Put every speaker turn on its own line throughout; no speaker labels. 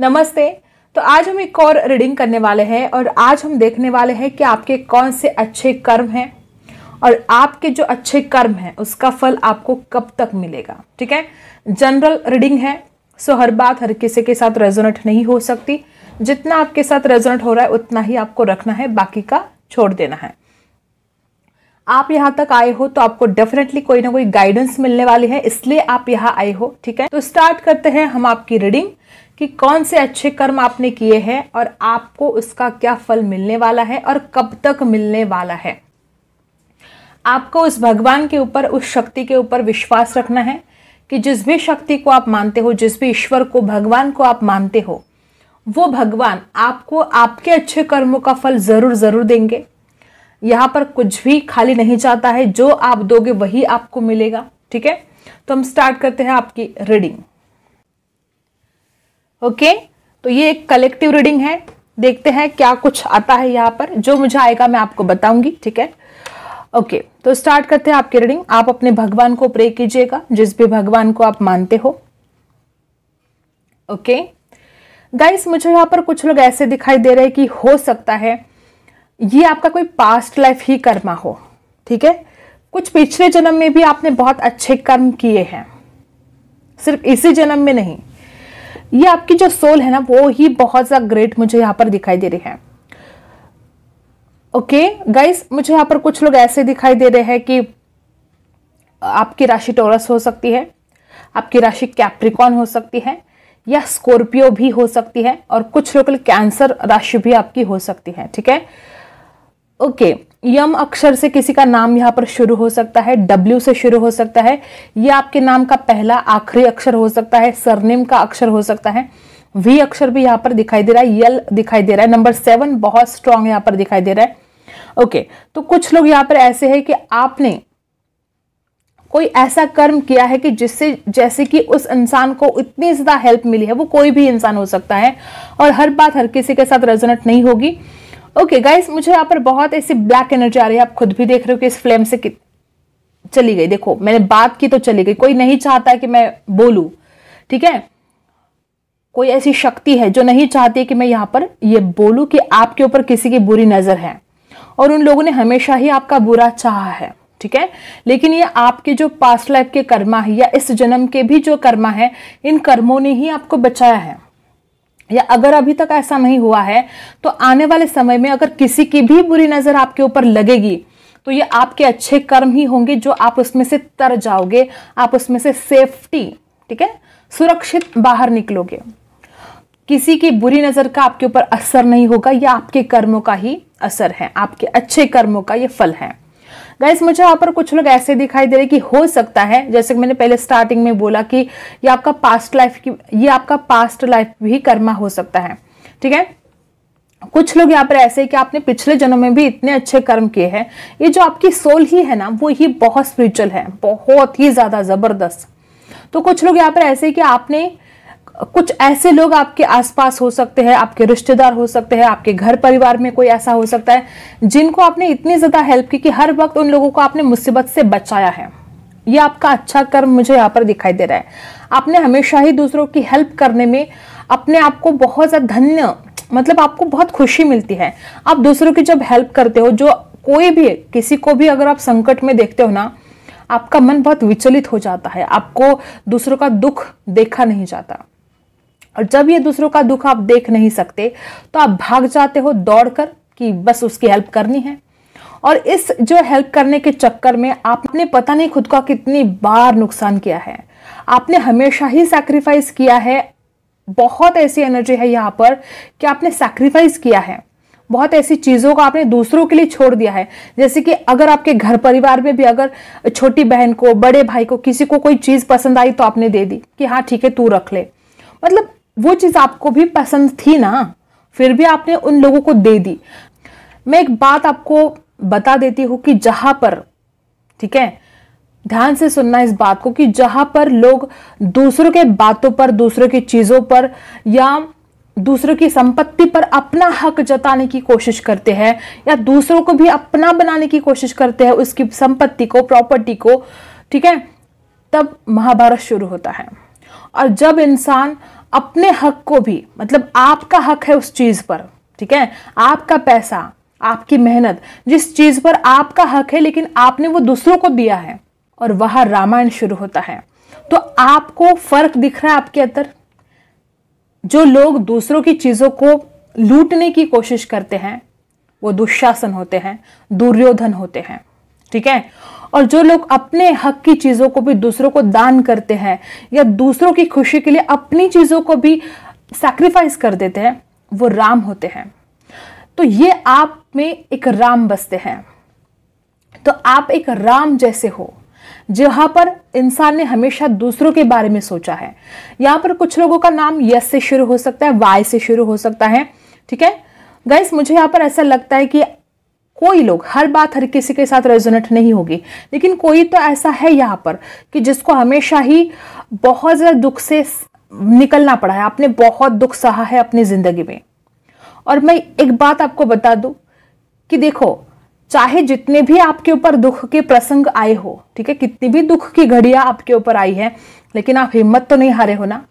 नमस्ते तो आज हम एक और रीडिंग करने वाले हैं और आज हम देखने वाले हैं कि आपके कौन से अच्छे कर्म हैं और आपके जो अच्छे कर्म हैं उसका फल आपको कब तक मिलेगा ठीक है जनरल रीडिंग है सो हर बात हर किसी के साथ रेजोनेट नहीं हो सकती जितना आपके साथ रेजोनेट हो रहा है उतना ही आपको रखना है बाकी का छोड़ देना है आप यहाँ तक आए हो तो आपको डेफिनेटली कोई ना कोई गाइडेंस मिलने वाली है इसलिए आप यहाँ आए हो ठीक है तो स्टार्ट करते हैं हम आपकी रीडिंग कि कौन से अच्छे कर्म आपने किए हैं और आपको उसका क्या फल मिलने वाला है और कब तक मिलने वाला है आपको उस भगवान के ऊपर उस शक्ति के ऊपर विश्वास रखना है कि जिस भी शक्ति को आप मानते हो जिस भी ईश्वर को भगवान को आप मानते हो वो भगवान आपको आपके अच्छे कर्मों का फल ज़रूर ज़रूर देंगे यहाँ पर कुछ भी खाली नहीं जाता है जो आप दोगे वही आपको मिलेगा ठीक है तो हम स्टार्ट करते हैं आपकी रीडिंग ओके तो ये एक कलेक्टिव रीडिंग है देखते हैं क्या कुछ आता है यहाँ पर जो मुझे आएगा मैं आपको बताऊंगी ठीक है ओके तो स्टार्ट करते हैं आपकी रीडिंग आप अपने भगवान को प्रे कीजिएगा जिस भी भगवान को आप मानते हो ओके गाइस मुझे यहाँ पर कुछ लोग ऐसे दिखाई दे रहे हैं कि हो सकता है ये आपका कोई पास्ट लाइफ ही कर्मा हो ठीक है कुछ पिछले जन्म में भी आपने बहुत अच्छे कर्म किए हैं सिर्फ इसी जन्म में नहीं ये आपकी जो सोल है ना वो ही बहुत ज़्यादा ग्रेट मुझे यहाँ पर दिखाई दे रही है ओके okay, गाइस मुझे यहाँ पर कुछ लोग ऐसे दिखाई दे रहे हैं कि आपकी राशि टोरस हो सकती है आपकी राशि कैप्रिकॉन हो सकती है या स्कॉर्पियो भी हो सकती है और कुछ लोग कैंसर राशि भी आपकी हो सकती है ठीक है ओके okay, यम अक्षर से किसी का नाम यहाँ पर शुरू हो सकता है डब्ल्यू से शुरू हो सकता है ये आपके नाम का पहला आखिरी अक्षर हो सकता है सरनेम का अक्षर हो सकता है वी अक्षर भी यहाँ पर दिखाई दे रहा है यल दिखाई दे रहा है नंबर सेवन बहुत स्ट्रांग यहाँ पर दिखाई दे रहा है ओके तो कुछ लोग यहाँ पर ऐसे है कि आपने कोई ऐसा कर्म किया है कि जिससे जैसे कि उस इंसान को इतनी ज़्यादा हेल्प मिली है वो कोई भी इंसान हो सकता है और हर बात हर किसी के साथ रेजोनेट नहीं होगी ओके okay, गाइस मुझे यहाँ पर बहुत ऐसी ब्लैक एनर्जी आ रही है आप खुद भी देख रहे हो कि इस फ्लेम से कि... चली गई देखो मैंने बात की तो चली गई कोई नहीं चाहता कि मैं बोलू ठीक है कोई ऐसी शक्ति है जो नहीं चाहती कि मैं यहाँ पर ये बोलू कि आपके ऊपर किसी की बुरी नज़र है और उन लोगों ने हमेशा ही आपका बुरा चाहा है ठीक है लेकिन ये आपके जो पास्ट लाइफ के कर्मा है या इस जन्म के भी जो कर्मा है इन कर्मों ने ही आपको बचाया है या अगर अभी तक ऐसा नहीं हुआ है तो आने वाले समय में अगर किसी की भी बुरी नज़र आपके ऊपर लगेगी तो ये आपके अच्छे कर्म ही होंगे जो आप उसमें से तर जाओगे आप उसमें से सेफ्टी ठीक है सुरक्षित बाहर निकलोगे किसी की बुरी नज़र का आपके ऊपर असर नहीं होगा यह आपके कर्मों का ही असर है आपके अच्छे कर्मों का ये फल है गैस मुझे यहाँ पर कुछ लोग ऐसे दिखाई दे रहे कि हो सकता है जैसे कि मैंने पहले स्टार्टिंग में बोला कि ये आपका पास्ट लाइफ की ये आपका पास्ट लाइफ भी कर्मा हो सकता है ठीक है कुछ लोग यहाँ पर ऐसे है कि आपने पिछले जन्म में भी इतने अच्छे कर्म किए हैं ये जो आपकी सोल ही है ना वो ही बहुत स्पिरिचुअल है बहुत ही ज़्यादा ज़बरदस्त तो कुछ लोग यहाँ पर ऐसे कि आपने कुछ ऐसे लोग आपके आसपास हो सकते हैं आपके रिश्तेदार हो सकते हैं आपके घर परिवार में कोई ऐसा हो सकता है जिनको आपने इतनी ज़्यादा हेल्प की कि हर वक्त उन लोगों को आपने मुसीबत से बचाया है ये आपका अच्छा कर्म मुझे यहाँ पर दिखाई दे रहा है आपने हमेशा ही दूसरों की हेल्प करने में अपने आप को बहुत ज़्यादा धन्य मतलब आपको बहुत खुशी मिलती है आप दूसरों की जब हेल्प करते हो जो कोई भी किसी को भी अगर आप संकट में देखते हो ना आपका मन बहुत विचलित हो जाता है आपको दूसरों का दुख देखा नहीं जाता और जब ये दूसरों का दुख आप देख नहीं सकते तो आप भाग जाते हो दौड़ कर कि बस उसकी हेल्प करनी है और इस जो हेल्प करने के चक्कर में आपने पता नहीं खुद का कितनी बार नुकसान किया है आपने हमेशा ही सैक्रिफाइस किया है बहुत ऐसी एनर्जी है यहाँ पर कि आपने सैक्रिफाइस किया है बहुत ऐसी चीज़ों को आपने दूसरों के लिए छोड़ दिया है जैसे कि अगर आपके घर परिवार में भी अगर छोटी बहन को बड़े भाई को किसी को कोई चीज़ पसंद आई तो आपने दे दी कि हाँ ठीक है तू रख ले मतलब वो चीज़ आपको भी पसंद थी ना फिर भी आपने उन लोगों को दे दी मैं एक बात आपको बता देती हूँ कि जहाँ पर ठीक है ध्यान से सुनना इस बात को कि जहाँ पर लोग दूसरों के बातों पर दूसरों की चीज़ों पर या दूसरों की संपत्ति पर अपना हक जताने की कोशिश करते हैं या दूसरों को भी अपना बनाने की कोशिश करते हैं उसकी संपत्ति को प्रॉपर्टी को ठीक है तब महाभारत शुरू होता है और जब इंसान अपने हक को भी मतलब आपका हक है उस चीज़ पर ठीक है आपका पैसा आपकी मेहनत जिस चीज़ पर आपका हक है लेकिन आपने वो दूसरों को दिया है और वह रामायण शुरू होता है तो आपको फर्क दिख रहा है आपके अंदर जो लोग दूसरों की चीज़ों को लूटने की कोशिश करते हैं वो दुशासन होते हैं दुर्योधन होते हैं ठीक है और जो लोग अपने हक की चीज़ों को भी दूसरों को दान करते हैं या दूसरों की खुशी के लिए अपनी चीज़ों को भी सैक्रिफाइस कर देते हैं वो राम होते हैं तो ये आप में एक राम बसते हैं तो आप एक राम जैसे हो जहाँ पर इंसान ने हमेशा दूसरों के बारे में सोचा है यहाँ पर कुछ लोगों का नाम यस से शुरू हो सकता है वाई से शुरू हो सकता है ठीक है गाइस मुझे यहाँ पर ऐसा लगता है कि कोई लोग हर बात हर किसी के साथ रेजोनेट नहीं होगी लेकिन कोई तो ऐसा है यहाँ पर कि जिसको हमेशा ही बहुत ज़्यादा दुख से निकलना पड़ा है आपने बहुत दुख सहा है अपनी ज़िंदगी में और मैं एक बात आपको बता दूँ कि देखो चाहे जितने भी आपके ऊपर दुख के प्रसंग आए हो ठीक है कितनी भी दुख की घड़ियाँ आपके ऊपर आई है लेकिन आप हिम्मत तो नहीं हारे हो ना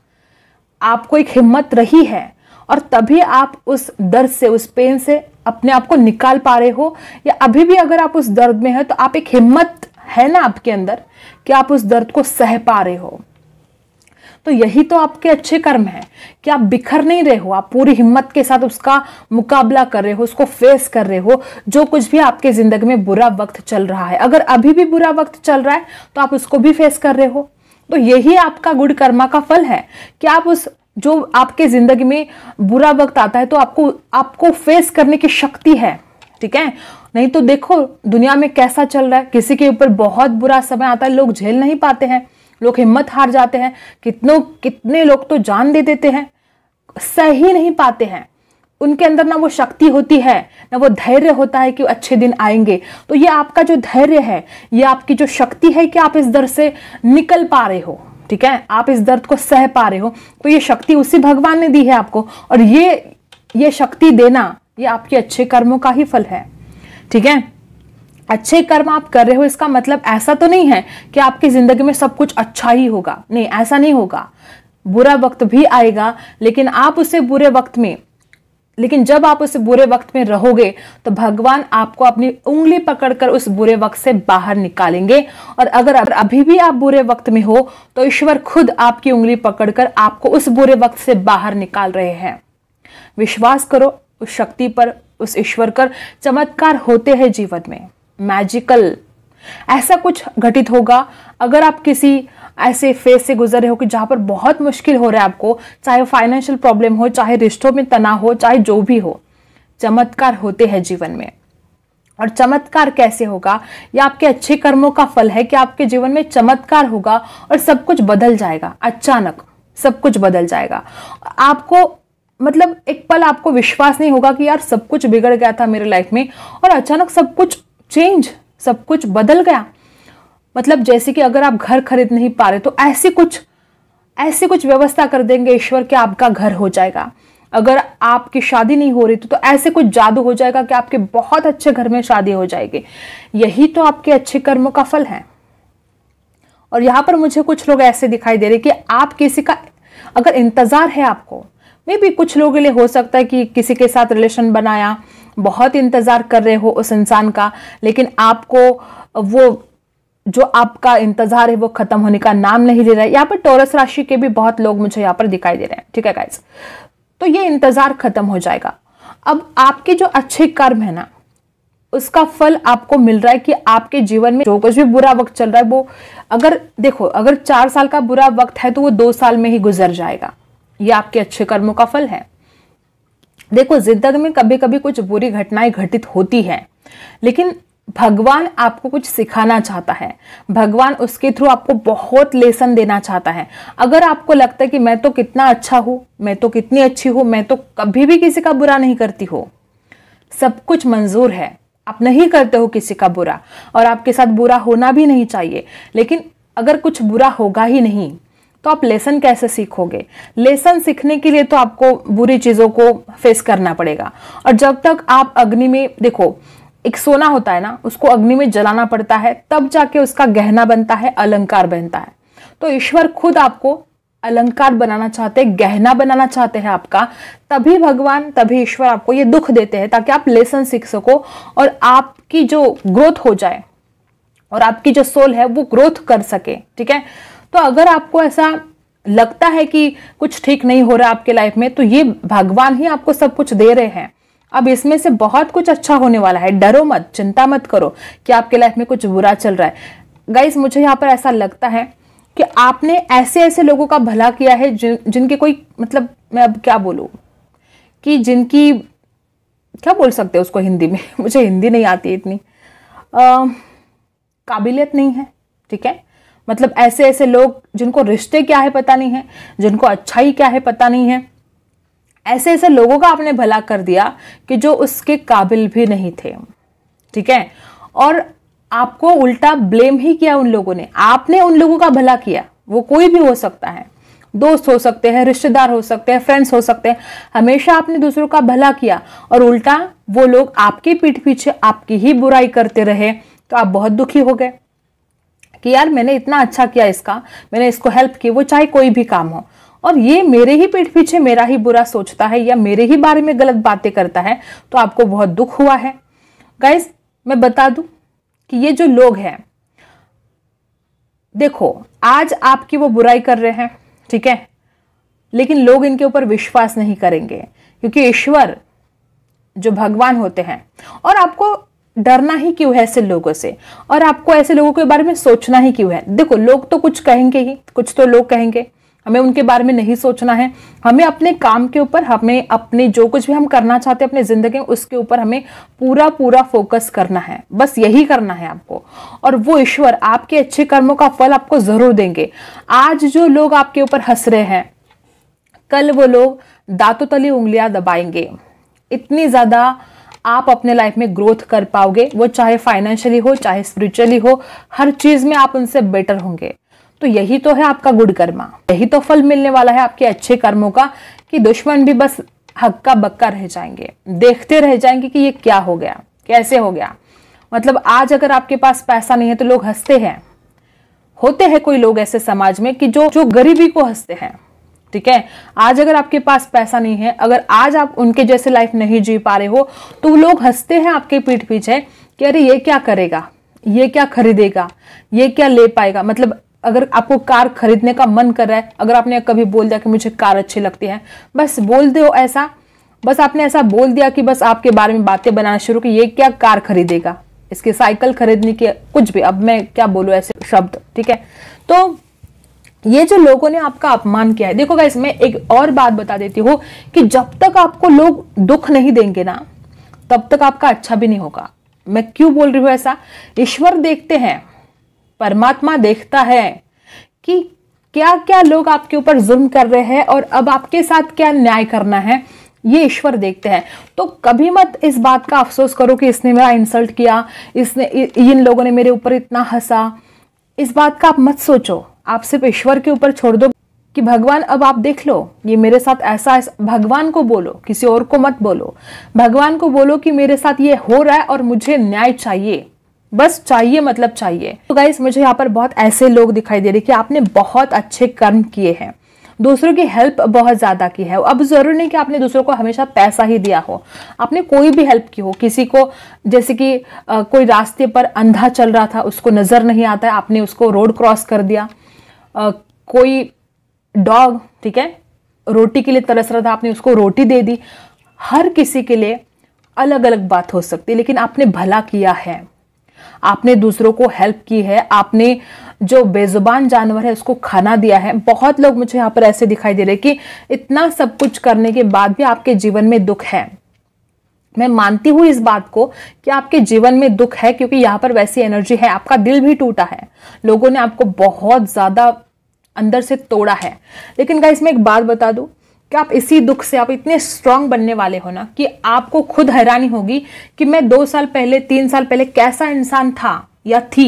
आपको एक हिम्मत रही है और तभी आप उस दर्द से उस पेन से अपने आप को निकाल पा रहे हो या अभी भी अगर आप उस दर्द में हैं तो आप एक हिम्मत है ना आपके अंदर कि आप उस दर्द को सह पा रहे हो तो यही तो आपके अच्छे कर्म है कि आप बिखर नहीं रहे हो आप पूरी हिम्मत के साथ उसका मुकाबला कर रहे हो उसको फेस कर रहे हो जो कुछ भी आपके ज़िंदगी में बुरा वक्त चल रहा है अगर अभी भी बुरा वक्त चल रहा है तो आप उसको भी फेस कर रहे हो तो यही आपका गुड कर्मा का फल है कि आप उस जो आपके ज़िंदगी में बुरा वक्त आता है तो आपको आपको फेस करने की शक्ति है ठीक है नहीं तो देखो दुनिया में कैसा चल रहा है किसी के ऊपर बहुत बुरा समय आता है लोग झेल नहीं पाते हैं लोग हिम्मत हार जाते हैं कितनों कितने लोग तो जान दे देते हैं सही नहीं पाते हैं उनके अंदर ना वो शक्ति होती है ना वो धैर्य होता है कि अच्छे दिन आएंगे तो ये आपका जो धैर्य है ये आपकी जो शक्ति है कि आप इस दर से निकल पा रहे हो ठीक है आप इस दर्द को सह पा रहे हो तो ये शक्ति उसी भगवान ने दी है आपको और ये ये शक्ति देना ये आपके अच्छे कर्मों का ही फल है ठीक है अच्छे कर्म आप कर रहे हो इसका मतलब ऐसा तो नहीं है कि आपकी ज़िंदगी में सब कुछ अच्छा ही होगा नहीं ऐसा नहीं होगा बुरा वक्त भी आएगा लेकिन आप उसे बुरे वक्त में लेकिन जब आप उस बुरे वक्त में रहोगे तो भगवान आपको अपनी उंगली पकड़कर उस बुरे वक्त से बाहर निकालेंगे और अगर अभी भी आप बुरे वक्त में हो तो ईश्वर खुद आपकी उंगली पकड़कर आपको उस बुरे वक्त से बाहर निकाल रहे हैं विश्वास करो उस शक्ति पर उस ईश्वर कर चमत्कार होते हैं जीवन में मैजिकल ऐसा कुछ घटित होगा अगर आप किसी ऐसे फेज से गुजर रहे हो कि जहाँ पर बहुत मुश्किल हो रहा है आपको चाहे फाइनेंशियल प्रॉब्लम हो चाहे रिश्तों में तनाव हो चाहे जो भी हो चमत्कार होते हैं जीवन में और चमत्कार कैसे होगा यह आपके अच्छे कर्मों का फल है कि आपके जीवन में चमत्कार होगा और सब कुछ बदल जाएगा अचानक सब कुछ बदल जाएगा आपको मतलब एक पल आपको विश्वास नहीं होगा कि यार सब कुछ बिगड़ गया था मेरे लाइफ में और अचानक सब कुछ चेंज सब कुछ बदल गया मतलब जैसे कि अगर आप घर खरीद नहीं पा रहे तो ऐसी कुछ ऐसी कुछ व्यवस्था कर देंगे ईश्वर कि आपका घर हो जाएगा अगर आपकी शादी नहीं हो रही तो, तो ऐसे कुछ जादू हो जाएगा कि आपके बहुत अच्छे घर में शादी हो जाएगी यही तो आपके अच्छे कर्मों का फल है और यहाँ पर मुझे कुछ लोग ऐसे दिखाई दे रहे कि आप किसी का अगर इंतज़ार है आपको मे भी कुछ लोगों के लिए हो सकता है कि किसी के साथ रिलेशन बनाया बहुत इंतज़ार कर रहे हो उस इंसान का लेकिन आपको वो जो आपका इंतजार है वो खत्म होने का नाम नहीं ले रहा है यहाँ पर टोरस राशि के भी बहुत लोग मुझे यहाँ पर दिखाई दे रहे हैं ठीक है गाइज तो ये इंतजार खत्म हो जाएगा अब आपके जो अच्छे कर्म है ना उसका फल आपको मिल रहा है कि आपके जीवन में जो कुछ भी बुरा वक्त चल रहा है वो अगर देखो अगर चार साल का बुरा वक्त है तो वो दो साल में ही गुजर जाएगा ये आपके अच्छे कर्मों का फल है देखो जिंदगी में कभी कभी कुछ बुरी घटनाएं घटित होती है लेकिन भगवान आपको कुछ सिखाना चाहता है भगवान उसके थ्रू आपको बहुत लेसन देना चाहता है अगर आपको लगता है कि मैं तो कितना अच्छा हूं मैं तो कितनी अच्छी हूं मैं तो कभी भी किसी का बुरा नहीं करती हो सब कुछ मंजूर है आप नहीं करते हो किसी का बुरा और आपके साथ बुरा होना भी नहीं चाहिए लेकिन अगर कुछ बुरा होगा ही नहीं तो आप लेसन कैसे सीखोगे लेसन सीखने के लिए तो आपको बुरी चीज़ों को फेस करना पड़ेगा और जब तक आप अग्नि में देखो एक सोना होता है ना उसको अग्नि में जलाना पड़ता है तब जाके उसका गहना बनता है अलंकार बनता है तो ईश्वर खुद आपको अलंकार बनाना चाहते हैं गहना बनाना चाहते हैं आपका तभी भगवान तभी ईश्वर आपको ये दुख देते हैं ताकि आप लेसन सीख सको और आपकी जो ग्रोथ हो जाए और आपकी जो सोल है वो ग्रोथ कर सके ठीक है तो अगर आपको ऐसा लगता है कि कुछ ठीक नहीं हो रहा आपके लाइफ में तो ये भगवान ही आपको सब कुछ दे रहे हैं अब इसमें से बहुत कुछ अच्छा होने वाला है डरो मत चिंता मत करो कि आपके लाइफ में कुछ बुरा चल रहा है गाइज मुझे यहाँ पर ऐसा लगता है कि आपने ऐसे ऐसे लोगों का भला किया है जिन जिनके कोई मतलब मैं अब क्या बोलूँ कि जिनकी क्या बोल सकते हैं उसको हिंदी में मुझे हिंदी नहीं आती इतनी काबिलियत नहीं है ठीक है मतलब ऐसे ऐसे लोग जिनको रिश्ते क्या है पता नहीं है जिनको अच्छाई क्या है पता नहीं है ऐसे ऐसे लोगों का आपने भला कर दिया कि जो उसके काबिल भी नहीं थे ठीक है और आपको उल्टा ब्लेम ही किया उन लोगों ने आपने उन लोगों का भला किया वो कोई भी हो सकता है दोस्त हो सकते हैं रिश्तेदार हो सकते हैं फ्रेंड्स हो सकते हैं हमेशा आपने दूसरों का भला किया और उल्टा वो लोग आपके पीठ पीछे आपकी ही बुराई करते रहे तो आप बहुत दुखी हो गए कि यार मैंने इतना अच्छा किया इसका मैंने इसको हेल्प की वो चाहे कोई भी काम हो और ये मेरे ही पीठ पीछे मेरा ही बुरा सोचता है या मेरे ही बारे में गलत बातें करता है तो आपको बहुत दुख हुआ है गाइस मैं बता दूं कि ये जो लोग हैं देखो आज आपकी वो बुराई कर रहे हैं ठीक है लेकिन लोग इनके ऊपर विश्वास नहीं करेंगे क्योंकि ईश्वर जो भगवान होते हैं और आपको डरना ही क्यों है ऐसे लोगों से और आपको ऐसे लोगों के बारे में सोचना ही क्यों है देखो लोग तो कुछ कहेंगे ही कुछ तो लोग कहेंगे हमें उनके बारे में नहीं सोचना है हमें अपने काम के ऊपर हमें अपने जो कुछ भी हम करना चाहते हैं अपने ज़िंदगी में उसके ऊपर हमें पूरा पूरा फोकस करना है बस यही करना है आपको और वो ईश्वर आपके अच्छे कर्मों का फल आपको ज़रूर देंगे आज जो लोग आपके ऊपर हंस रहे हैं कल वो लोग दांतों तली उंगलियां दबाएंगे इतनी ज़्यादा आप अपने लाइफ में ग्रोथ कर पाओगे वो चाहे फाइनेंशियली हो चाहे स्पिरिचुअली हो हर चीज़ में आप उनसे बेटर होंगे तो यही तो है आपका गुड कर्मा यही तो फल मिलने वाला है आपके अच्छे कर्मों का कि दुश्मन भी बस हक्का बक्का रह जाएंगे देखते रह जाएंगे कि ये क्या हो गया कैसे हो गया मतलब आज अगर आपके पास पैसा नहीं है तो लोग हंसते हैं होते हैं कोई लोग ऐसे समाज में कि जो जो गरीबी को हंसते हैं ठीक है आज अगर आपके पास पैसा नहीं है अगर आज आप उनके जैसे लाइफ नहीं जी पा रहे हो तो लोग हंसते हैं आपके पीठ पीछे कि अरे ये क्या करेगा ये क्या खरीदेगा ये क्या ले पाएगा मतलब अगर आपको कार खरीदने का मन कर रहा है अगर आपने कभी बोल दिया कि मुझे कार अच्छी लगती है बस बोल दो ऐसा बस आपने ऐसा बोल दिया कि बस आपके बारे में बातें बनाना शुरू की ये क्या कार खरीदेगा इसकी साइकिल खरीदने की कुछ भी अब मैं क्या बोलूँ ऐसे शब्द ठीक है तो ये जो लोगों ने आपका अपमान किया है देखो गाइस मैं एक और बात बता देती हूँ कि जब तक आपको लोग दुख नहीं देंगे ना तब तक आपका अच्छा भी नहीं होगा मैं क्यों बोल रही हूं ऐसा ईश्वर देखते हैं परमात्मा देखता है कि क्या क्या लोग आपके ऊपर जुल्म कर रहे हैं और अब आपके साथ क्या न्याय करना है ये ईश्वर देखते हैं तो कभी मत इस बात का अफसोस करो कि इसने मेरा इंसल्ट किया इसने इन लोगों ने मेरे ऊपर इतना हंसा इस बात का आप मत सोचो आप सिर्फ ईश्वर के ऊपर छोड़ दो कि भगवान अब आप देख लो ये मेरे साथ ऐसा, ऐसा भगवान को बोलो किसी और को मत बोलो भगवान को बोलो कि मेरे साथ ये हो रहा है और मुझे न्याय चाहिए बस चाहिए मतलब चाहिए तो गाइस मुझे यहाँ पर बहुत ऐसे लोग दिखाई दे रहे कि आपने बहुत अच्छे कर्म किए हैं दूसरों की हेल्प बहुत ज़्यादा की है अब ज़रूरी नहीं कि आपने दूसरों को हमेशा पैसा ही दिया हो आपने कोई भी हेल्प की हो किसी को जैसे कि आ, कोई रास्ते पर अंधा चल रहा था उसको नज़र नहीं आता है आपने उसको रोड क्रॉस कर दिया आ, कोई डॉग ठीक है रोटी के लिए तरस रहा था आपने उसको रोटी दे दी हर किसी के लिए अलग अलग बात हो सकती है लेकिन आपने भला किया है आपने दूसरों को हेल्प की है आपने जो बेजुबान जानवर है उसको खाना दिया है बहुत लोग मुझे यहाँ पर ऐसे दिखाई दे रहे कि इतना सब कुछ करने के बाद भी आपके जीवन में दुख है मैं मानती हूँ इस बात को कि आपके जीवन में दुख है क्योंकि यहाँ पर वैसी एनर्जी है आपका दिल भी टूटा है लोगों ने आपको बहुत ज़्यादा अंदर से तोड़ा है लेकिन गाइस मैं एक बात बता दूँ कि आप इसी दुख से आप इतने स्ट्रांग बनने वाले हो ना कि आपको खुद हैरानी होगी कि मैं दो साल पहले तीन साल पहले कैसा इंसान था या थी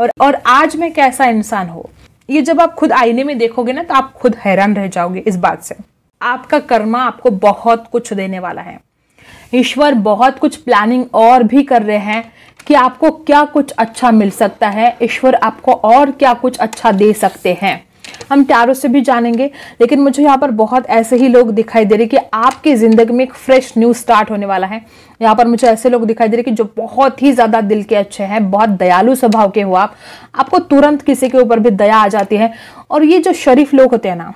और और आज मैं कैसा इंसान हो ये जब आप खुद आईने में देखोगे ना तो आप खुद हैरान रह जाओगे इस बात से आपका कर्मा आपको बहुत कुछ देने वाला है ईश्वर बहुत कुछ प्लानिंग और भी कर रहे हैं कि आपको क्या कुछ अच्छा मिल सकता है ईश्वर आपको और क्या कुछ अच्छा दे सकते हैं हम टैरो से भी जानेंगे लेकिन मुझे यहाँ पर बहुत ऐसे ही लोग दिखाई दे रहे कि आपकी ज़िंदगी में एक फ्रेश न्यू स्टार्ट होने वाला है यहाँ पर मुझे ऐसे लोग दिखाई दे रहे कि जो बहुत ही ज़्यादा दिल के अच्छे हैं बहुत दयालु स्वभाव के हो आप आपको तुरंत किसी के ऊपर भी दया आ जाती है और ये जो शरीफ लोग होते हैं ना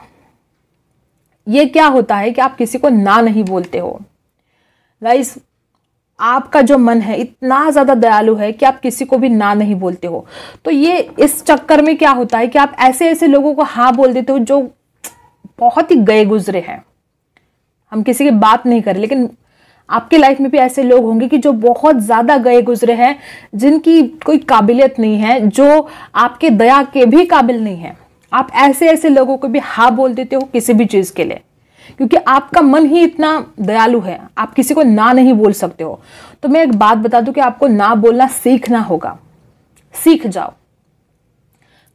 ये क्या होता है कि आप किसी को ना नहीं बोलते हो गाइस आपका जो मन है इतना ज़्यादा दयालु है कि आप किसी को भी ना नहीं बोलते हो तो ये इस चक्कर में क्या होता है कि आप ऐसे ऐसे लोगों को हाँ बोल देते हो जो बहुत ही गए गुजरे हैं हम किसी की बात नहीं करें लेकिन आपके लाइफ में भी ऐसे लोग होंगे कि जो बहुत ज़्यादा गए गुजरे हैं जिनकी कोई काबिलियत नहीं है जो आपके दया के भी काबिल नहीं है आप ऐसे ऐसे लोगों को भी हाँ बोल देते हो किसी भी चीज़ के लिए क्योंकि आपका मन ही इतना दयालु है आप किसी को ना नहीं बोल सकते हो तो मैं एक बात बता दूं कि आपको ना बोलना सीखना होगा सीख जाओ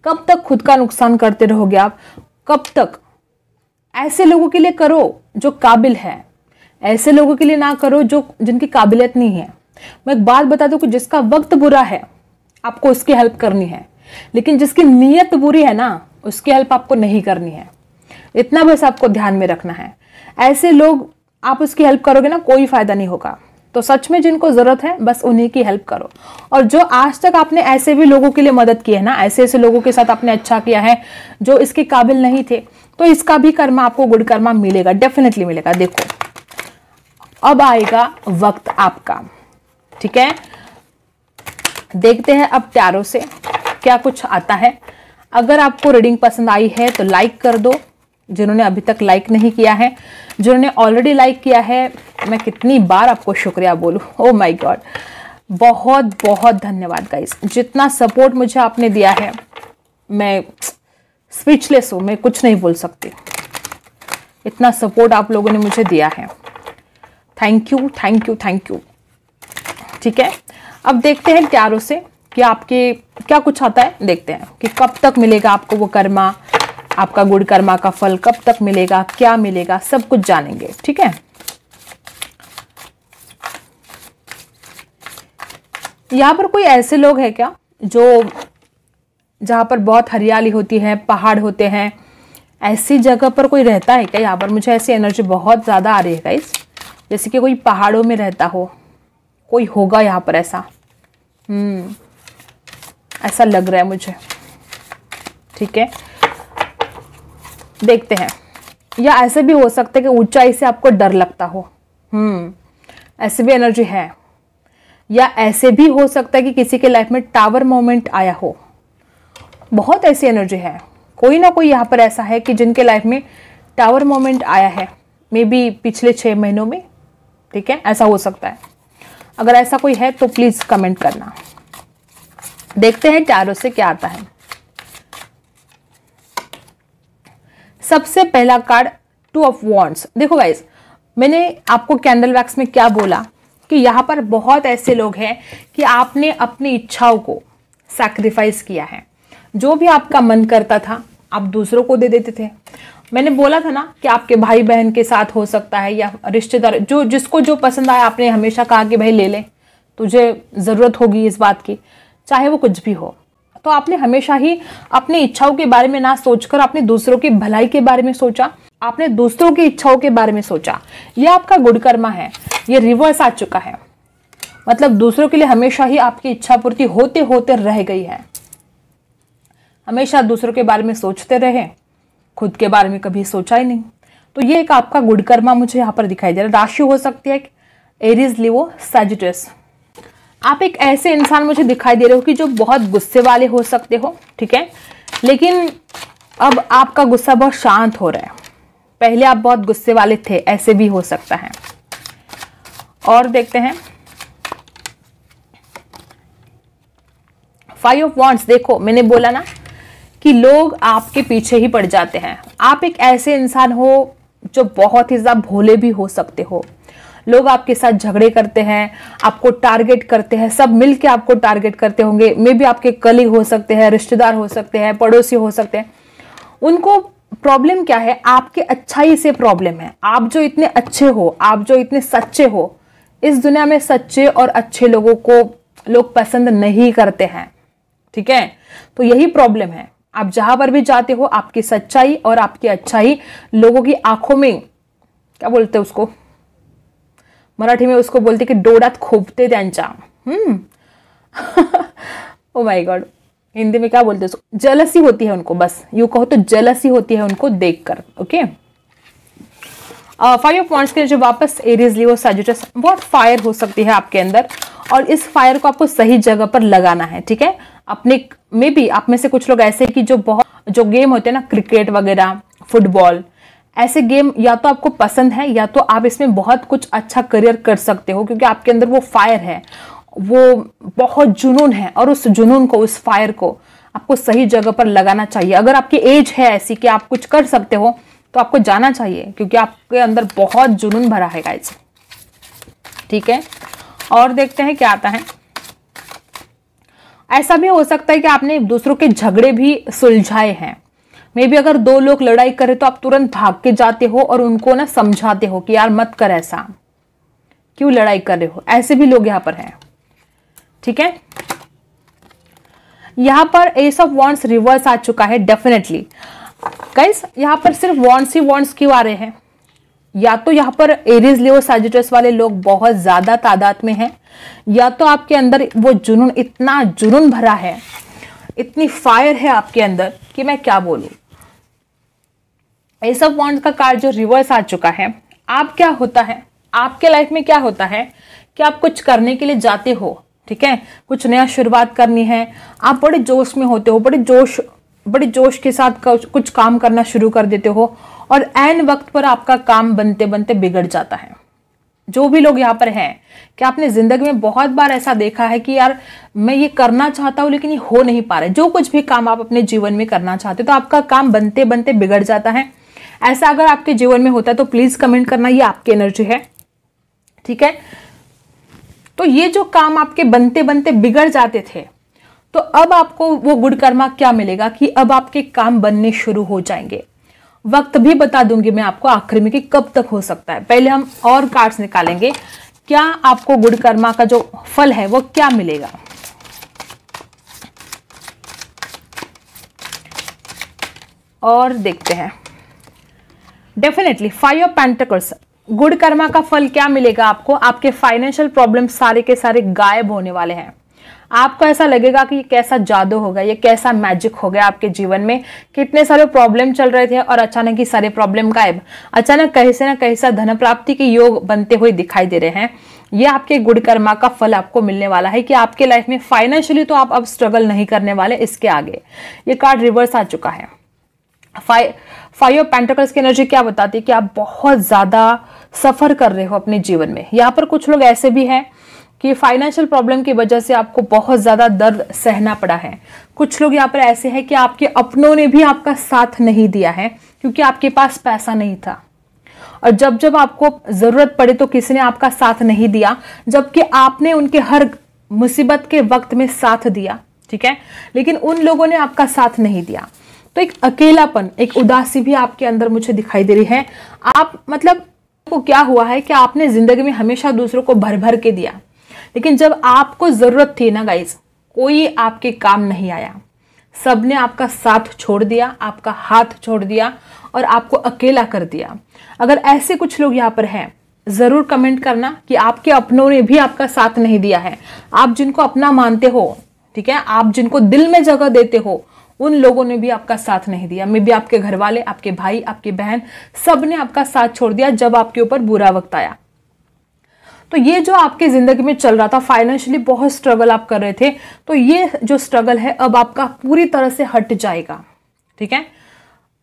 कब तक खुद का नुकसान करते रहोगे आप कब तक ऐसे लोगों के लिए करो जो काबिल है ऐसे लोगों के लिए ना करो जो जिनकी काबिलियत नहीं है मैं एक बात बता दूं कि जिसका वक्त बुरा है आपको उसकी हेल्प करनी है लेकिन जिसकी नीयत बुरी है ना उसकी हेल्प आपको नहीं करनी है इतना बस आपको ध्यान में रखना है ऐसे लोग आप उसकी हेल्प करोगे ना कोई फ़ायदा नहीं होगा तो सच में जिनको ज़रूरत है बस उन्हीं की हेल्प करो और जो आज तक आपने ऐसे भी लोगों के लिए मदद की है ना ऐसे ऐसे लोगों के साथ आपने अच्छा किया है जो इसके काबिल नहीं थे तो इसका भी कर्मा आपको गुड कर्मा मिलेगा डेफिनेटली मिलेगा देखो अब आएगा वक्त आपका ठीक है देखते हैं अब प्यारों से क्या कुछ आता है अगर आपको रीडिंग पसंद आई है तो लाइक कर दो जिन्होंने अभी तक लाइक नहीं किया है जिन्होंने ऑलरेडी लाइक किया है मैं कितनी बार आपको शुक्रिया बोलूँ ओ माई गॉड बहुत बहुत धन्यवाद गाइस जितना सपोर्ट मुझे आपने दिया है मैं स्पीचलेस हूँ मैं कुछ नहीं बोल सकती इतना सपोर्ट आप लोगों ने मुझे दिया है thank you thank you thank you ठीक है अब देखते हैं प्यारों से कि आपके क्या कुछ आता है देखते हैं कि कब तक मिलेगा आपको वो कर्मा आपका गुड़कर्मा का फल कब तक मिलेगा क्या मिलेगा सब कुछ जानेंगे ठीक है यहाँ पर कोई ऐसे लोग हैं क्या जो जहाँ पर बहुत हरियाली होती है पहाड़ होते हैं ऐसी जगह पर कोई रहता है क्या यहाँ पर मुझे ऐसी एनर्जी बहुत ज़्यादा आ रही है गाइस जैसे कि कोई पहाड़ों में रहता हो कोई होगा यहाँ पर ऐसा हम्म ऐसा लग रहा है मुझे ठीक है देखते हैं या ऐसे भी हो सकता है कि ऊंचाई से आपको डर लगता हो हम्म, ऐसी भी एनर्जी है या ऐसे भी हो सकता है कि किसी के लाइफ में टावर मोमेंट आया हो बहुत ऐसी एनर्जी है कोई ना कोई यहाँ पर ऐसा है कि जिनके लाइफ में टावर मोमेंट आया है मे बी पिछले छः महीनों में ठीक है ऐसा हो सकता है अगर ऐसा कोई है तो प्लीज़ कमेंट करना देखते हैं टैरो से क्या आता है सबसे पहला कार्ड टू ऑफ वॉन्ट्स देखो गाइज मैंने आपको कैंडल वैक्स में क्या बोला कि यहाँ पर बहुत ऐसे लोग हैं कि आपने अपनी इच्छाओं को सैक्रिफाइस किया है जो भी आपका मन करता था आप दूसरों को दे देते थे मैंने बोला था ना कि आपके भाई बहन के साथ हो सकता है या रिश्तेदार जो जिसको जो पसंद आया आपने हमेशा कहा कि भाई ले ले तुझे ज़रूरत होगी इस बात की चाहे वो कुछ भी हो तो आपने हमेशा ही अपनी इच्छाओं के बारे में ना सोचकर अपने दूसरों की भलाई के बारे में सोचा आपने दूसरों की इच्छाओं के बारे में सोचा यह आपका गुड़कर्मा है ये रिवर्स आ चुका है मतलब दूसरों के लिए हमेशा ही आपकी इच्छा पूर्ति होते होते रह गई है हमेशा दूसरों के बारे में सोचते रहे खुद के बारे में कभी सोचा ही नहीं तो ये एक आपका गुड़कर्मा मुझे यहाँ पर दिखाई दे रहा है राशि हो सकती है एरिज लिवो सेजिटस आप एक ऐसे इंसान मुझे दिखाई दे रहे हो कि जो बहुत गुस्से वाले हो सकते हो ठीक है लेकिन अब आपका गुस्सा बहुत शांत हो रहा है पहले आप बहुत गुस्से वाले थे ऐसे भी हो सकता है और देखते हैं फाइव ऑफ वॉन्ट्स देखो मैंने बोला ना कि लोग आपके पीछे ही पड़ जाते हैं आप एक ऐसे इंसान हो जो बहुत ही ज़्यादा भोले भी हो सकते हो लोग आपके साथ झगड़े करते हैं आपको टारगेट करते हैं सब मिलके आपको टारगेट करते होंगे मे भी आपके कलीग हो सकते हैं रिश्तेदार हो सकते हैं पड़ोसी हो सकते हैं उनको प्रॉब्लम क्या है आपके अच्छाई से प्रॉब्लम है आप जो इतने अच्छे हो आप जो इतने सच्चे हो इस दुनिया में सच्चे और अच्छे लोगों को लोग पसंद नहीं करते हैं ठीक है तो यही प्रॉब्लम है आप जहां पर भी जाते हो आपकी सच्चाई और आपकी अच्छाई लोगों की आंखों में क्या बोलते हैं उसको मराठी में उसको बोलते कि डोरात खोपते त्यांच्या ओ माय गॉड हिंदी में क्या बोलते हैं जलसी होती है उनको बस यू कहो तो जलसी होती है उनको देख कर ओके फाइव ऑफ पॉइंट्स के जो वापस एरियज लिए वो सैजिटस बहुत फायर हो सकती है आपके अंदर और इस फायर को आपको सही जगह पर लगाना है ठीक है अपने मे भी आप में से कुछ लोग ऐसे कि जो बहुत जो गेम होते हैं ना क्रिकेट वगैरह फुटबॉल ऐसे गेम या तो आपको पसंद है या तो आप इसमें बहुत कुछ अच्छा करियर कर सकते हो क्योंकि आपके अंदर वो फायर है वो बहुत जुनून है और उस जुनून को उस फायर को आपको सही जगह पर लगाना चाहिए अगर आपकी एज है ऐसी कि आप कुछ कर सकते हो तो आपको जाना चाहिए क्योंकि आपके अंदर बहुत जुनून भरा है गाइज ठीक है और देखते हैं क्या आता है ऐसा भी हो सकता है कि आपने दूसरों के झगड़े भी सुलझाए हैं मे बी अगर दो लोग लड़ाई करे तो आप तुरंत भाग के जाते हो और उनको ना समझाते हो कि यार मत कर ऐसा क्यों लड़ाई कर रहे हो ऐसे भी लोग यहाँ पर हैं ठीक है यहाँ पर एस ऑफ वॉन्ट्स रिवर्स आ चुका है डेफिनेटली कैस यहाँ पर सिर्फ वॉन्ट्स ही वॉन्ट्स क्यों आ रहे हैं या तो यहाँ पर एरिज लियो सैजिटस वाले लोग बहुत ज़्यादा तादाद में हैं या तो आपके अंदर वो जुनून इतना जुनून भरा है इतनी फायर है आपके अंदर कि मैं क्या बोलू ये सब वॉन्ड का कार्ड जो रिवर्स आ चुका है आप क्या होता है आपके लाइफ में क्या होता है कि आप कुछ करने के लिए जाते हो ठीक है कुछ नया शुरुआत करनी है आप बड़े जोश में होते हो बड़े जोश बड़े जोश के साथ कुछ काम करना शुरू कर देते हो और एन वक्त पर आपका काम बनते बनते बिगड़ जाता है जो भी लोग यहाँ पर हैं कि आपने ज़िंदगी में बहुत बार ऐसा देखा है कि यार मैं ये करना चाहता हूँ लेकिन ये हो नहीं पा रहा जो कुछ भी काम आप अपने जीवन में करना चाहते हो तो आपका काम बनते बनते बिगड़ जाता है ऐसा अगर आपके जीवन में होता है तो प्लीज़ कमेंट करना ये आपकी एनर्जी है ठीक है तो ये जो काम आपके बनते बनते बिगड़ जाते थे तो अब आपको वो गुड कर्मा क्या मिलेगा कि अब आपके काम बनने शुरू हो जाएंगे वक्त भी बता दूंगी मैं आपको आखिर में कि कब तक हो सकता है पहले हम और कार्ड्स निकालेंगे क्या आपको गुड़कर्मा का जो फल है वो क्या मिलेगा और देखते हैं definitely five of pentacles good karma का फल क्या मिलेगा आपको आपके फाइनेंशियल प्रॉब्लम सारे के सारे गायब होने वाले हैं आपको ऐसा लगेगा कि ये कैसा जादू होगा ये कैसा मैजिक हो गया आपके जीवन में कितने सारे प्रॉब्लम चल रहे थे और अचानक ही सारे प्रॉब्लम गायब अचानक कहीं से ना कहीं सा धन प्राप्ति के योग बनते हुए दिखाई दे रहे हैं ये आपके गुड कर्मा का फल आपको मिलने वाला है कि आपके लाइफ में फाइनेंशियली तो आप अब स्ट्रगल नहीं करने वाले इसके आगे ये कार्ड रिवर्स आ चुका है फाइव फाइव ऑफ की एनर्जी क्या बताती है कि आप बहुत ज़्यादा सफ़र कर रहे हो अपने जीवन में यहाँ पर कुछ लोग ऐसे भी हैं कि फाइनेंशियल प्रॉब्लम की वजह से आपको बहुत ज़्यादा दर्द सहना पड़ा है कुछ लोग यहाँ पर ऐसे हैं कि आपके अपनों ने भी आपका साथ नहीं दिया है क्योंकि आपके पास पैसा नहीं था और जब जब आपको ज़रूरत पड़े तो किसी ने आपका साथ नहीं दिया जबकि आपने उनके हर मुसीबत के वक्त में साथ दिया ठीक है लेकिन उन लोगों ने आपका साथ नहीं दिया तो एक अकेलापन एक उदासी भी आपके अंदर मुझे दिखाई दे रही है आप मतलब को क्या हुआ है कि आपने ज़िंदगी में हमेशा दूसरों को भर भर के दिया लेकिन जब आपको ज़रूरत थी ना गाइज कोई आपके काम नहीं आया सब ने आपका साथ छोड़ दिया आपका हाथ छोड़ दिया और आपको अकेला कर दिया अगर ऐसे कुछ लोग यहाँ पर हैं ज़रूर कमेंट करना कि आपके अपनों ने भी आपका साथ नहीं दिया है आप जिनको अपना मानते हो ठीक है आप जिनको दिल में जगह देते हो उन लोगों ने भी आपका साथ नहीं दिया मे भी आपके घर वाले आपके भाई आपकी बहन सब ने आपका साथ छोड़ दिया जब आपके ऊपर बुरा वक्त आया तो ये जो आपके ज़िंदगी में चल रहा था फाइनेंशियली बहुत स्ट्रगल आप कर रहे थे तो ये जो स्ट्रगल है अब आपका पूरी तरह से हट जाएगा ठीक है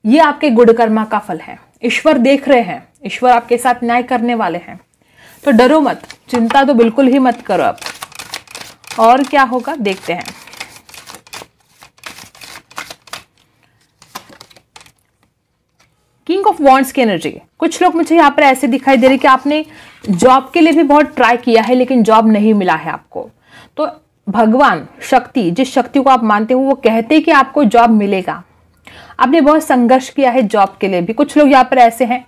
ये आपके गुड़कर्मा का फल है ईश्वर देख रहे हैं ईश्वर आपके साथ न्याय करने वाले हैं तो डरो मत चिंता तो बिल्कुल ही मत करो आप और क्या होगा देखते हैं किंग ऑफ वॉन्ट्स की एनर्जी है कुछ लोग मुझे यहाँ पर ऐसे दिखाई दे रहे कि आपने जॉब के लिए भी बहुत ट्राई किया है लेकिन जॉब नहीं मिला है आपको तो भगवान शक्ति जिस शक्ति को आप मानते हो वो कहते हैं कि आपको जॉब मिलेगा आपने बहुत संघर्ष किया है जॉब के लिए भी कुछ लोग यहाँ पर ऐसे हैं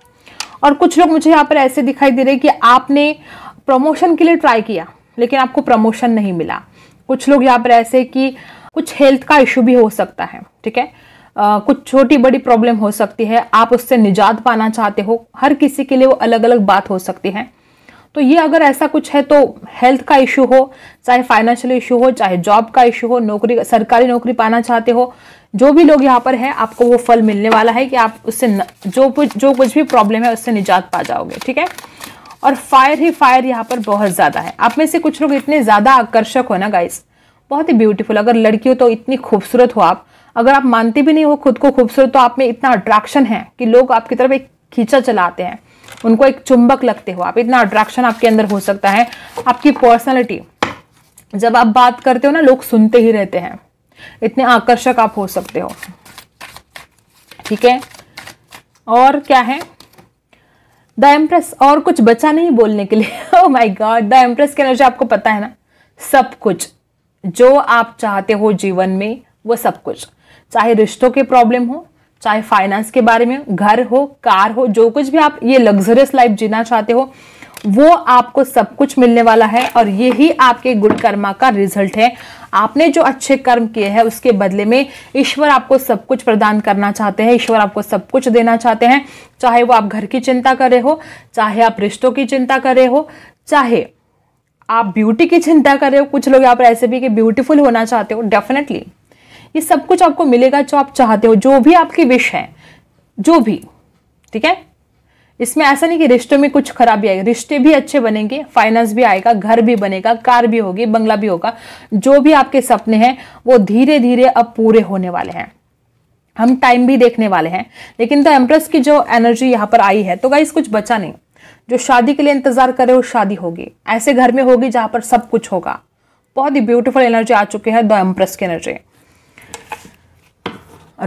और कुछ लोग मुझे यहाँ पर ऐसे दिखाई दे रहे कि आपने प्रमोशन के लिए ट्राई किया लेकिन आपको प्रमोशन नहीं मिला कुछ लोग यहाँ पर ऐसे कि कुछ हेल्थ का इशू भी हो सकता है ठीक है कुछ छोटी बड़ी प्रॉब्लम हो सकती है आप उससे निजात पाना चाहते हो हर किसी के लिए वो अलग अलग बात हो सकती है तो ये अगर ऐसा कुछ है तो हेल्थ का इशू हो चाहे फाइनेंशियल इशू हो चाहे जॉब का इशू हो नौकरी सरकारी नौकरी पाना चाहते हो जो भी लोग यहाँ पर है आपको वो फल मिलने वाला है कि आप उससे न, जो कुछ जो कुछ भी प्रॉब्लम है उससे निजात पा जाओगे ठीक है और फायर ही फायर यहाँ पर बहुत ज़्यादा है आप में से कुछ लोग इतने ज़्यादा आकर्षक हो ना गाइस बहुत ही ब्यूटीफुल अगर लड़की हो तो इतनी खूबसूरत हो आप अगर आप मानते भी नहीं हो खुद को खूबसूरत तो आप में इतना अट्रैक्शन है कि लोग आपकी तरफ एक खींचा चलाते हैं उनको एक चुंबक लगते हो आप इतना अट्रैक्शन आपके अंदर हो सकता है आपकी पर्सनैलिटी जब आप बात करते हो ना लोग सुनते ही रहते हैं इतने आकर्षक आप हो सकते हो ठीक है और क्या है द एम्प्रेस और कुछ बचा नहीं बोलने के लिए oh my god the empress की एनर्जी आपको पता है ना सब कुछ जो आप चाहते हो जीवन में वो सब कुछ चाहे रिश्तों के प्रॉब्लम हो चाहे फाइनेंस के बारे में घर हो कार हो जो कुछ भी आप ये लग्जरियस लाइफ जीना चाहते हो वो आपको सब कुछ मिलने वाला है और यही आपके गुड कर्मा का रिजल्ट है आपने जो अच्छे कर्म किए हैं उसके बदले में ईश्वर आपको सब कुछ प्रदान करना चाहते हैं ईश्वर आपको सब कुछ देना चाहते हैं चाहे वो आप घर की चिंता कर रहे हो चाहे आप रिश्तों की चिंता कर रहे हो चाहे आप ब्यूटी की चिंता कर रहे हो कुछ लोग यहाँ पर ऐसे भी कि ब्यूटीफुल होना चाहते हो डेफिनेटली ये सब कुछ आपको मिलेगा जो आप चाहते हो जो भी आपकी विश है जो भी ठीक है इसमें ऐसा नहीं कि रिश्तों में कुछ खराबी आएगी रिश्ते भी अच्छे बनेंगे फाइनेंस भी आएगा घर भी बनेगा कार भी होगी बंगला भी होगा जो भी आपके सपने हैं वो धीरे धीरे अब पूरे होने वाले हैं हम टाइम भी देखने वाले हैं लेकिन द एम्प्रेस की जो एनर्जी यहाँ पर आई है तो गाइस कुछ बचा नहीं जो शादी के लिए इंतजार करे वो शादी होगी ऐसे घर में होगी जहाँ पर सब कुछ होगा बहुत ही ब्यूटीफुल एनर्जी आ चुकी है द एम्प्रेस की एनर्जी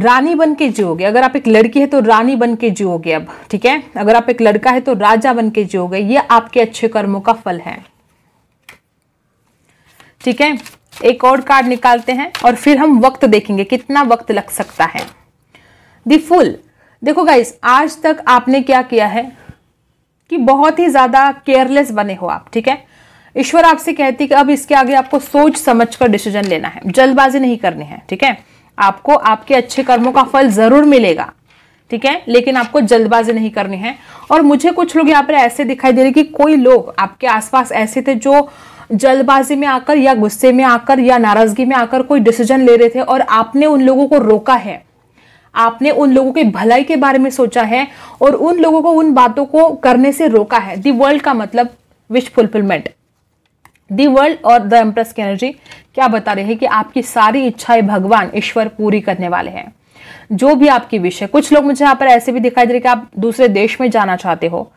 रानी बन के जियोगे अगर आप एक लड़की है तो रानी बन के जियोगे अब ठीक है अगर आप एक लड़का है तो राजा बन के जियोगे ये आपके अच्छे कर्मों का फल है ठीक है एक और कार्ड निकालते हैं और फिर हम वक्त देखेंगे कितना वक्त लग सकता है दी फुल देखो गाइस आज तक आपने क्या किया है कि बहुत ही ज़्यादा केयरलेस बने हो आप ठीक है ईश्वर आपसे कहती है कि अब इसके आगे आपको सोच समझ कर डिसीजन लेना है जल्दबाजी नहीं करनी है ठीक है आपको आपके अच्छे कर्मों का फल जरूर मिलेगा ठीक है लेकिन आपको जल्दबाजी नहीं करनी है और मुझे कुछ लोग यहाँ पर ऐसे दिखाई दे रहे कि कोई लोग आपके आसपास ऐसे थे जो जल्दबाजी में आकर या गुस्से में आकर या नाराजगी में आकर कोई डिसीजन ले रहे थे और आपने उन लोगों को रोका है आपने उन लोगों के भलाई के बारे में सोचा है और उन लोगों को उन बातों को करने से रोका है दी वर्ल्ड का मतलब विश फुलफिलमेंट दी वर्ल्ड और द एम्प्रेस की एनर्जी क्या बता रही है कि आपकी सारी इच्छाएं भगवान ईश्वर पूरी करने वाले हैं जो भी आपकी विश है कुछ लोग मुझे यहाँ पर ऐसे भी दिखाई दे रहे कि आप दूसरे देश में जाना चाहते हो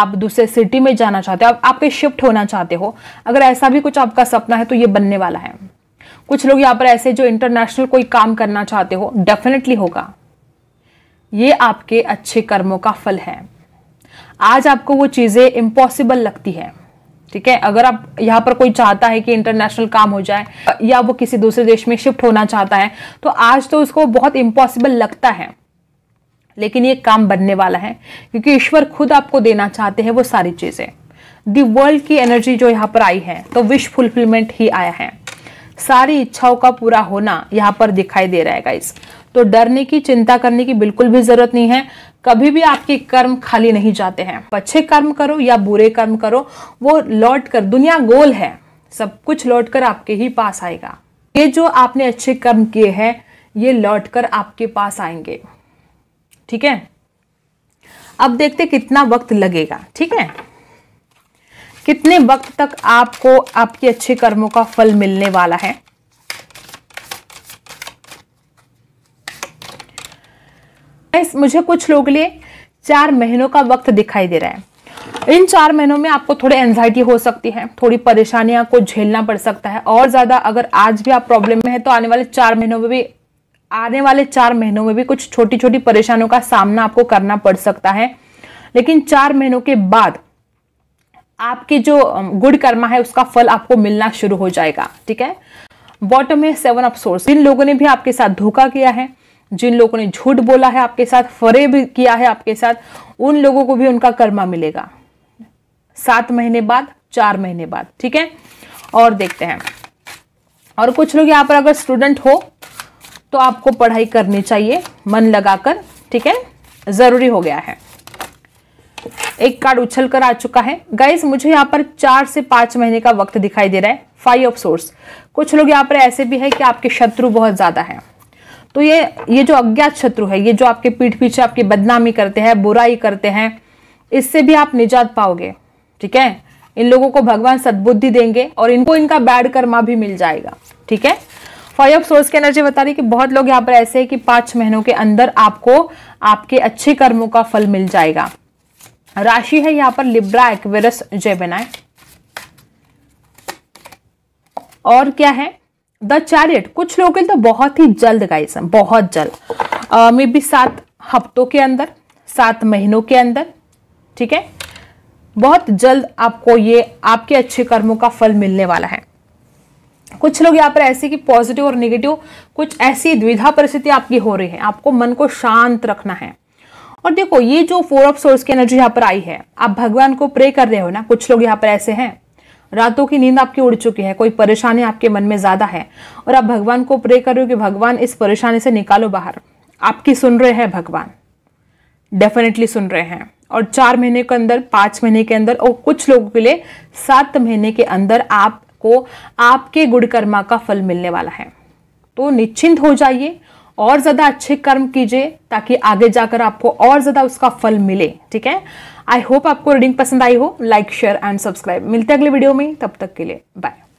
आप दूसरे सिटी में जाना चाहते हो आप आपके शिफ्ट होना चाहते हो अगर ऐसा भी कुछ आपका सपना है तो ये बनने वाला है कुछ लोग यहाँ पर ऐसे जो इंटरनेशनल कोई काम करना चाहते हो डेफिनेटली होगा ये आपके अच्छे कर्मों का फल है आज आपको वो चीज़ें इम्पॉसिबल लगती है ठीक है अगर आप यहाँ पर कोई चाहता है कि इंटरनेशनल काम हो जाए या वो किसी दूसरे देश में शिफ्ट होना चाहता है तो आज तो उसको बहुत इम्पॉसिबल लगता है लेकिन ये काम बनने वाला है क्योंकि ईश्वर खुद आपको देना चाहते हैं वो सारी चीज़ें दी वर्ल्ड की एनर्जी जो यहाँ पर आई है तो विश फुलफिलमेंट ही आया है सारी इच्छाओं का पूरा होना यहाँ पर दिखाई दे रहा है इस तो डरने की चिंता करने की बिल्कुल भी जरूरत नहीं है कभी भी आपके कर्म खाली नहीं जाते हैं अच्छे कर्म करो या बुरे कर्म करो वो लौट कर दुनिया गोल है सब कुछ लौट कर आपके ही पास आएगा ये जो आपने अच्छे कर्म किए हैं ये लौट कर आपके पास आएंगे ठीक है अब देखते कितना वक्त लगेगा ठीक है कितने वक्त तक आपको आपके अच्छे कर्मों का फल मिलने वाला है इस मुझे कुछ लोग लिए चार महीनों का वक्त दिखाई दे रहा है इन चार महीनों में आपको थोड़ी एनजाइटी हो सकती है थोड़ी परेशानियां आपको झेलना पड़ सकता है और ज़्यादा अगर आज भी आप प्रॉब्लम में हैं तो आने वाले चार महीनों में भी आने वाले चार महीनों में भी कुछ छोटी छोटी परेशानियों का सामना आपको करना पड़ सकता है लेकिन चार महीनों के बाद आपके जो गुड कर्मा है उसका फल आपको मिलना शुरू हो जाएगा ठीक है बॉटम है सेवन ऑफ सोर्स इन लोगों ने भी आपके साथ धोखा किया है जिन लोगों ने झूठ बोला है आपके साथ फरेब किया है आपके साथ उन लोगों को भी उनका कर्मा मिलेगा सात महीने बाद चार महीने बाद ठीक है और देखते हैं और कुछ लोग यहाँ पर अगर स्टूडेंट हो तो आपको पढ़ाई करनी चाहिए मन लगाकर ठीक है ज़रूरी हो गया है एक कार्ड उछल कर आ चुका है गाइज मुझे यहाँ पर चार से पांच महीने का वक्त दिखाई दे रहा है फाइव ऑफ सोर्स कुछ लोग यहाँ पर ऐसे भी है कि आपके शत्रु बहुत ज़्यादा है तो ये ये जो अज्ञात शत्रु है ये जो आपके पीठ पीछे आपकी बदनामी करते हैं बुराई करते हैं इससे भी आप निजात पाओगे ठीक है इन लोगों को भगवान सद्बुद्धि देंगे और इनको इनका बैड कर्मा भी मिल जाएगा ठीक है फाइव ऑफ सोर्स की एनर्जी बता रही कि बहुत लोग यहाँ पर ऐसे हैं कि पांच महीनों के अंदर आपको आपके अच्छे कर्मों का फल मिल जाएगा राशि है यहाँ पर लिब्रा एक्वेरस जय बनाए और क्या है द चैरियट कुछ लिए तो बहुत ही जल्द गाइस बहुत जल्द मे बी सात हफ्तों के अंदर सात महीनों के अंदर ठीक है बहुत जल्द आपको ये आपके अच्छे कर्मों का फल मिलने वाला है कुछ लोग यहाँ पर ऐसे कि पॉजिटिव और निगेटिव कुछ ऐसी द्विधा परिस्थिति आपकी हो रही है आपको मन को शांत रखना है और देखो ये जो फोर ऑफ सोर्स की एनर्जी यहाँ पर आई है आप भगवान को प्रे कर रहे हो ना कुछ लोग यहाँ पर ऐसे हैं रातों की नींद आपकी उड़ चुकी है कोई परेशानी आपके मन में ज़्यादा है और आप भगवान को प्रे करो कि भगवान इस परेशानी से निकालो बाहर आपकी सुन रहे हैं भगवान डेफिनेटली सुन रहे हैं और चार महीने के अंदर पाँच महीने के अंदर और कुछ लोगों के लिए सात महीने के अंदर आपको आपके गुड़कर्मा का फल मिलने वाला है तो निश्चिंत हो जाइए और ज़्यादा अच्छे कर्म कीजिए ताकि आगे जाकर आपको और ज़्यादा उसका फल मिले ठीक है आई होप आपको रीडिंग पसंद आई हो लाइक शेयर एंड सब्सक्राइब मिलते अगले वीडियो में तब तक के लिए बाय